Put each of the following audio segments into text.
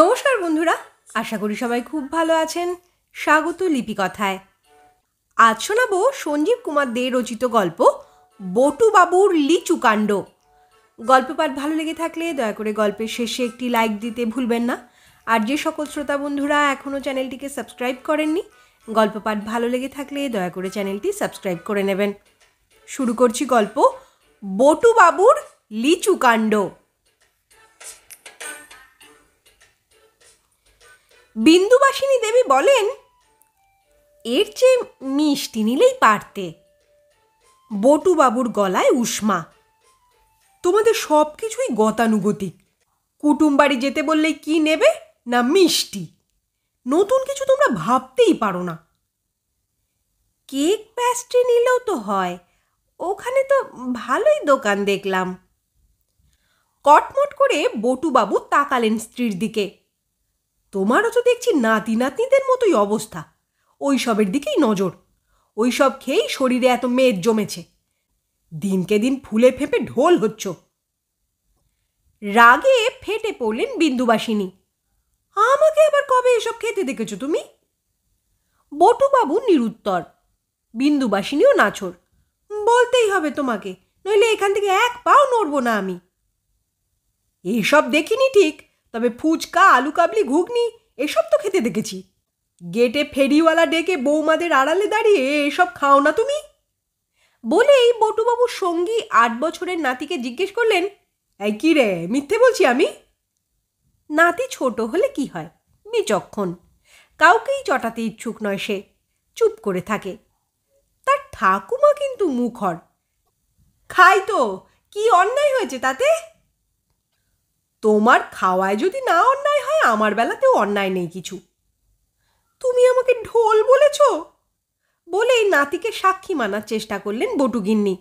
নমস্কার বন্ধুরা আশা করি সবাই খুব ভালো আছেন স্বাগত লিপিকথায় আজ শোনাবো সঞ্জীব কুমার দে রচিত গল্প বটুবাবুর লিচুকাণ্ড গল্প পাঠ ভালো লেগে থাকলে দয়া করে গল্পের শেষে একটি লাইক দিতে ভুলবেন না আর যে সকল শ্রোতা বন্ধুরা এখনও চ্যানেলটিকে সাবস্ক্রাইব করেননি গল্প পাঠ ভালো লেগে থাকলে দয়া করে চ্যানেলটি সাবস্ক্রাইব করে নেবেন শুরু করছি গল্প বটুবাবুর লিচুকাণ্ড বিন্দুবাসিনী দেবী বলেন এর চেয়ে মিষ্টি নিলেই পারতে বটুবাবুর গলায় উষ্মা তোমাদের সব কিছুই গতানুগতিক কুটুম বাড়ি যেতে বললে কি নেবে না মিষ্টি নতুন কিছু তোমরা ভাবতেই পারো না কেক প্যাস্ট্রি নিলেও তো হয় ওখানে তো ভালোই দোকান দেখলাম কটমট করে বটুবাবু তাকালেন স্ত্রীর দিকে তোমারও তো দেখছি নাতি নাতনিদের মতোই অবস্থা ওই সবের দিকেই নজর ওই সব খেয়েই শরীরে এত মেদ জমেছে দিনকে দিন ফুলে ফেঁপে ঢোল হচ্ছ রাগে ফেটে পড়লেন বিন্দুবাসিনী আমাকে আবার কবে এসব খেতে দেখেছ তুমি বটুবাবু নিরুত্তর বিন্দুবাসিনীও নাছর বলতেই হবে তোমাকে নইলে এখান থেকে এক পাও নড়ব না আমি এইসব দেখিনি ঠিক তবে ফুচকা আলু কাবলি ঘুগনি এসব তো খেতে দেখেছি গেটে ফেরিওয়ালা ডেকে বৌমাদের আড়ালে দাঁড়িয়ে এসব খাও না তুমি বলেই বটুবাবুর সঙ্গী আট বছরের নাতিকে জিজ্ঞেস করলেন এই কী রে মিথ্যে বলছি আমি নাতি ছোট হলে কি হয় বিচক্ষণ কাউকেই চটাতে ইচ্ছুক নয় সে চুপ করে থাকে তার ঠাকুমা কিন্তু মুখর খাই তো কি অন্যায় হয়েছে তাতে তোমার খাওয়ায় যদি না অন্যায় হয় আমার বেলাতেও অন্যায় নেই কিছু তুমি আমাকে ঢোল বলেছ বলে এই নাতিকে সাক্ষী মানার চেষ্টা করলেন বটুগিন্নি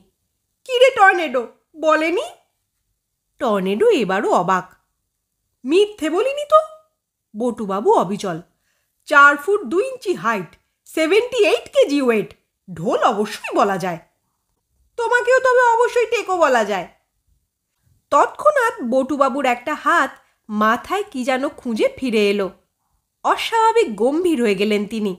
কিরে টর্নেডো বলেনি টর্নেডো এবারও অবাক মিথ্যে বলিনি তো বটুবাবু অবিচল চার ফুট দু inch height seventy eight K G weight অবশ্যই বলা যায় তোমাকেও তবে অবশ্যই টেকো বলা যায় তৎক্ষণাৎ বটুবাবুর একটা হাত মাথায় কি যেন খুঁজে ফিরে এলো অস্বাভাবিক গম্ভীর হয়ে গেলেন তিনি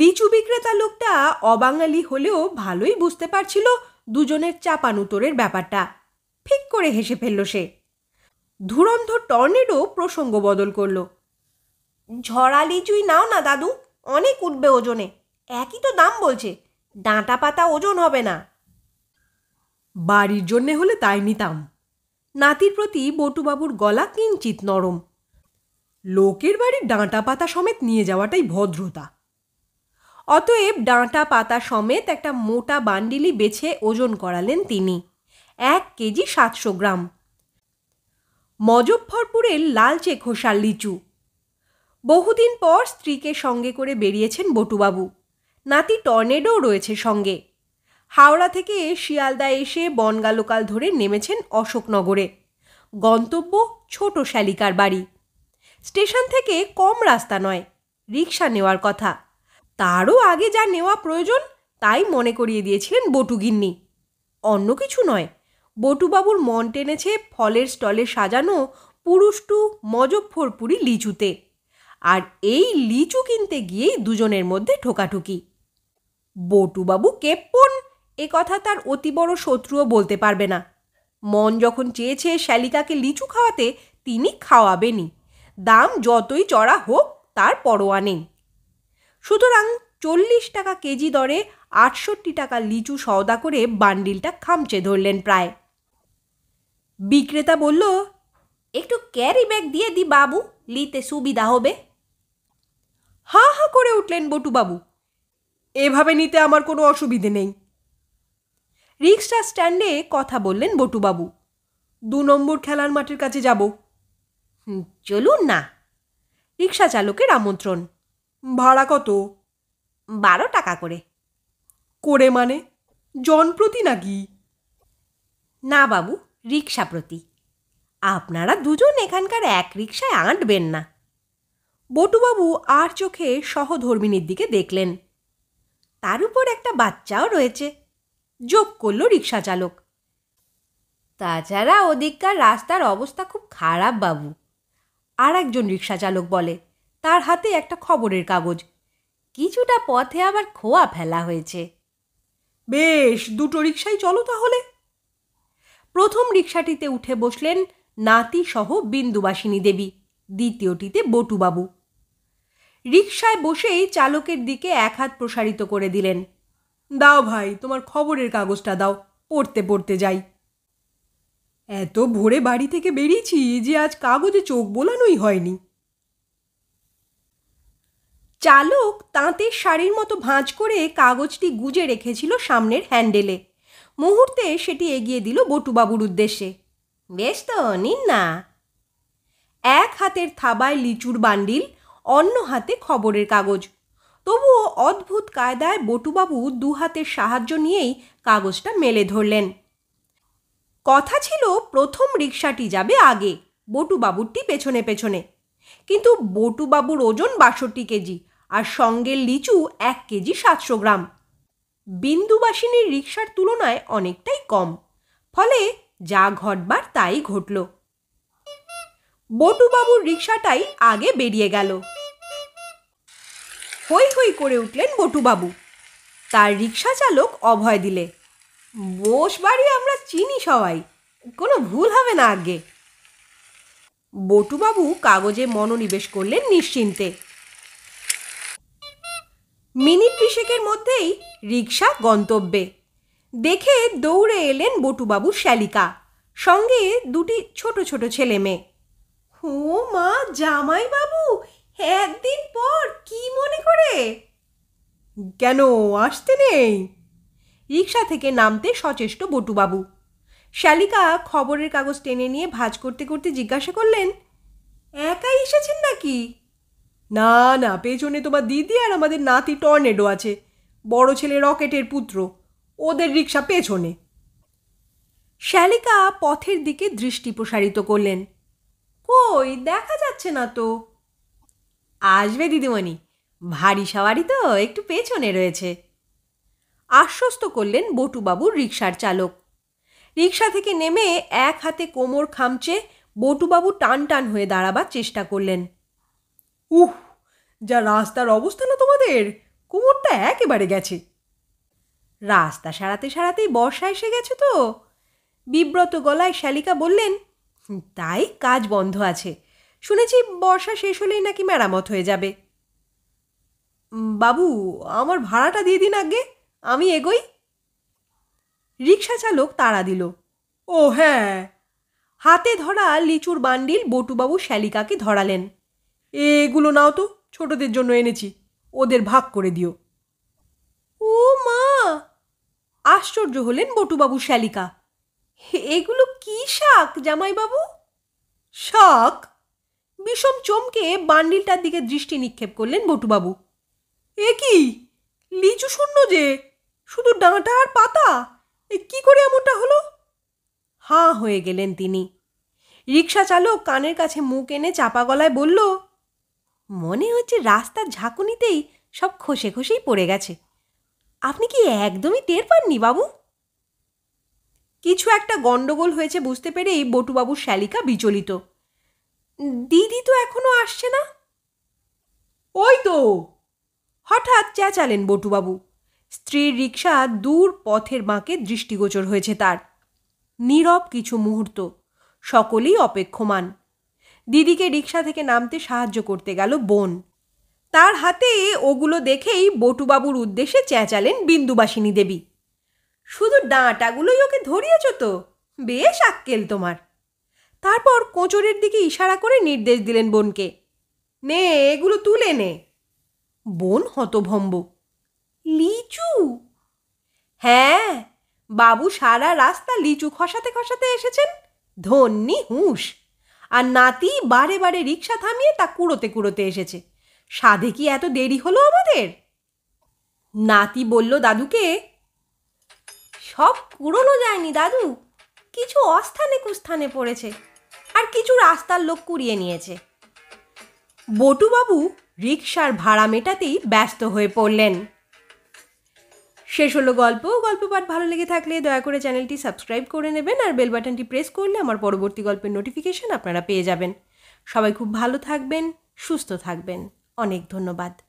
লিচু বিক্রেতা লোকটা অবাঙালি হলেও ভালোই বুঝতে পারছিল দুজনের চাপানুতোরের ব্যাপারটা ঠিক করে হেসে ফেলল সে ধুরন্ধ টর্নেডো প্রসঙ্গ বদল করল ঝড়া লিচুই নাও না দাদু অনেক উঠবে ওজনে একই তো দাম বলছে ডাঁটা পাতা ওজন হবে না বাড়ির জন্যে হলে তাই নিতাম নাতির প্রতি বটুবাবুর গলা কিঞ্চিত নরম লোকের বাড়ির ডাঁটা পাতা সমেত নিয়ে যাওয়াটাই ভদ্রতা অতএব ডাঁটা পাতা সমেত একটা মোটা বান্ডিলি বেছে ওজন করালেন তিনি এক কেজি সাতশো গ্রাম মজফ্ফরপুরের লালচে খোসার লিচু বহুদিন পর স্ত্রীকে সঙ্গে করে বেরিয়েছেন বটুবাবু নাতি টর্নেডো রয়েছে সঙ্গে হাওড়া থেকে শিয়ালদা এসে বনগা লোকাল ধরে নেমেছেন অশোকনগরে গন্তব্য ছোট শ্যালিকার বাড়ি স্টেশন থেকে কম রাস্তা নয় রিক্সা নেওয়ার কথা তারও আগে যা নেওয়া প্রয়োজন তাই মনে করিয়ে দিয়েছিলেন বটুগিন্নি অন্য কিছু নয় বটুবাবুর মন টেনেছে ফলের স্টলে সাজানো পুরুষ্টু মজফরপুরি লিচুতে আর এই লিচু কিনতে গিয়েই দুজনের মধ্যে ঠোকাঠুকি বটুবাবু কেপ্পন এ কথা তার অতি বড় শত্রুও বলতে পারবে না মন যখন চেয়েছে শ্যালিকাকে লিচু খাওয়াতে তিনি খাওয়াবেনি দাম যতই চড়া হোক তার পরোয়া নেই সুতরাং চল্লিশ টাকা কেজি দরে আটষট্টি টাকা লিচু সওদা করে বান্ডিলটা খামচে ধরলেন প্রায় বিক্রেতা বলল একটু ক্যারি ব্যাগ দিয়ে দি বাবু লিতে সুবিধা হবে হা হা করে উঠলেন বটুবাবু এভাবে নিতে আমার কোনো অসুবিধে নেই রিক্সা স্ট্যান্ডে কথা বললেন বটুবাবু দু নম্বর খেলার মাঠের কাছে যাব চলুন না রিক্সা চালকের আমন্ত্রণ ভাড়া কত বারো টাকা করে করে মানে জনপ্রতি নাকি না বাবু রিক্সা প্রতি আপনারা দুজন এখানকার এক রিক্সায় আঁটবেন না বটুবাবু আর চোখে সহধর্মিনীর দিকে দেখলেন তার উপর একটা বাচ্চাও রয়েছে যোগ করল রিক্সা চালক তাছাড়া ওদিককার রাস্তার অবস্থা খুব খারাপ বাবু আর একজন রিক্সা চালক বলে তার হাতে একটা খবরের কাগজ কিছুটা পথে আবার খোয়া ফেলা হয়েছে বেশ দুটো রিক্সাই চলো তাহলে প্রথম রিক্সাটিতে উঠে বসলেন নাতি সহ বিন্দুবাসিনী দেবী দ্বিতীয়টিতে বটুবাবু রিক্সায় বসেই চালকের দিকে এক হাত প্রসারিত করে দিলেন দাও ভাই তোমার খবরের কাগজটা দাও পড়তে পড়তে যাই এত ভোরে বাড়ি থেকে বেরিয়েছি যে আজ কাগজে চোখ বোলানোই হয়নি চালক তাঁতের শাড়ির মতো ভাঁজ করে কাগজটি গুজে রেখেছিল সামনের হ্যান্ডেলে মুহূর্তে সেটি এগিয়ে দিল বটুবাবুর উদ্দেশ্যে বেশ তো নিন না এক হাতের থাবায় লিচুর বান্ডিল অন্য হাতে খবরের কাগজ তবুও অদ্ভুত কায়দায় বটুবাবু দুহাতের সাহায্য নিয়েই কাগজটা মেলে ধরলেন কথা ছিল প্রথম রিক্সাটি যাবে আগে বটুবাবুরটি পেছনে পেছনে কিন্তু বটুবাবুর ওজন বাষট্টি কেজি আর সঙ্গে লিচু এক কেজি সাতশো গ্রাম বিন্দুবাসিনীর রিক্সার তুলনায় অনেকটাই কম ফলে যা ঘটবার তাই ঘটল বটুবাবুর রিক্সাটাই আগে বেরিয়ে গেল হৈ হৈ করে উঠলেন বটুবাবু তার রিক্সা চালক অভয় দিলে বোস বাড়ি আমরা চিনি সবাই কোনো ভুল হবে না আগে বটুবাবু কাগজে মনোনিবেশ করলেন নিশ্চিন্তে মিনিট বিশেকের মধ্যেই রিক্সা গন্তব্যে দেখে দৌড়ে এলেন বটুবাবু শ্যালিকা সঙ্গে দুটি ছোট ছোট ছেলে মেয়ে ও মা জামাই বাবু একদিন পর কি মনে করে কেন আসতে নেই রিক্সা থেকে নামতে সচেষ্ট বটুবাবু শালিকা খবরের কাগজ টেনে নিয়ে ভাজ করতে করতে জিজ্ঞাসা করলেন একাই এসেছেন নাকি না না পেছনে তোমার দিদি আর আমাদের নাতি টর্নেডো আছে বড় ছেলে রকেটের পুত্র ওদের রিক্সা পেছনে শ্যালিকা পথের দিকে দৃষ্টি প্রসারিত করলেন কই দেখা যাচ্ছে না তো আসবে দিদিমণি ভারী সাওয়ারি তো একটু পেছনে রয়েছে আশ্বস্ত করলেন বটুবাবুর রিক্সার চালক রিক্সা থেকে নেমে এক হাতে কোমর খামচে বটুবাবু টান টান হয়ে দাঁড়াবার চেষ্টা করলেন উহ যা রাস্তার অবস্থা না তোমাদের কোমরটা একেবারে গেছে রাস্তা সারাতে সারাতেই বর্ষা এসে গেছে তো বিব্রত গলায় শ্যালিকা বললেন তাই কাজ বন্ধ আছে শুনেছি বর্ষা শেষ হলেই নাকি মেরামত হয়ে যাবে বাবু আমার ভাড়াটা দিয়ে দিন আগে আমি এগোই রিক্সা চালক তাড়া দিল ও হ্যাঁ হাতে ধরা লিচুর বান্ডিল বটুবাবু শ্যালিকাকে ধরালেন এগুলো নাও তো ছোটদের জন্য এনেছি ওদের ভাগ করে দিও ও মা আশ্চর্য হলেন বটুবাবু শ্যালিকা এগুলো কি শাক জামাইবাবু শাক বিষম চমকে বান্ডিলটার দিকে দৃষ্টি নিক্ষেপ করলেন বটুবাবু এ কি লিচু শূন্য যে শুধু ডাঁটা আর পাতা এ কি করে এমনটা হলো হাঁ হয়ে গেলেন তিনি রিক্সা চালক কানের কাছে মুখ এনে চাপা গলায় বলল মনে হচ্ছে রাস্তার ঝাঁকুনিতেই সব খসে খসেই পড়ে গেছে আপনি কি একদমই টের পাননি বাবু কিছু একটা গণ্ডগোল হয়েছে বুঝতে পেরেই বটুবাবুর শ্যালিকা বিচলিত দিদি তো এখনো আসছে না ওই তো হঠাৎ চেঁচালেন বটুবাবু স্ত্রীর রিক্সা দূর পথের বাঁকে দৃষ্টিগোচর হয়েছে তার নীরব কিছু মুহূর্ত সকলেই অপেক্ষমান দিদিকে রিক্সা থেকে নামতে সাহায্য করতে গেল বোন তার হাতে ওগুলো দেখেই বটুবাবুর উদ্দেশ্যে চেঁচালেন বিন্দুবাসিনী দেবী শুধু ডাঁটাগুলোই ওকে ধরিয়েছ তো বেশ আক্কেল তোমার তারপর কোঁচরের দিকে ইশারা করে নির্দেশ দিলেন বোনকে নে এগুলো তুলে নে বোন হতভম্ব লিচু হ্যাঁ বাবু সারা রাস্তা লিচু খসাতে খসাতে এসেছেন ধন্যি হুঁশ আর নাতি বারে বারে রিক্সা থামিয়ে তা কুড়োতে কুড়োতে এসেছে সাধে কি এত দেরি হলো আমাদের নাতি বলল দাদুকে সব কুড়োনো যায়নি দাদু কিছু অস্থানে কুস্থানে পড়েছে আর কিছু রাস্তার লোক কুড়িয়ে নিয়েছে বটুবাবু রিক্সার ভাড়া মেটাতেই ব্যস্ত হয়ে পড়লেন শেষ হলো গল্প গল্প পাঠ ভালো লেগে থাকলে দয়া করে চ্যানেলটি সাবস্ক্রাইব করে নেবেন আর বেল বাটনটি প্রেস করলে আমার পরবর্তী গল্পের নোটিফিকেশন আপনারা পেয়ে যাবেন সবাই খুব ভালো থাকবেন সুস্থ থাকবেন অনেক ধন্যবাদ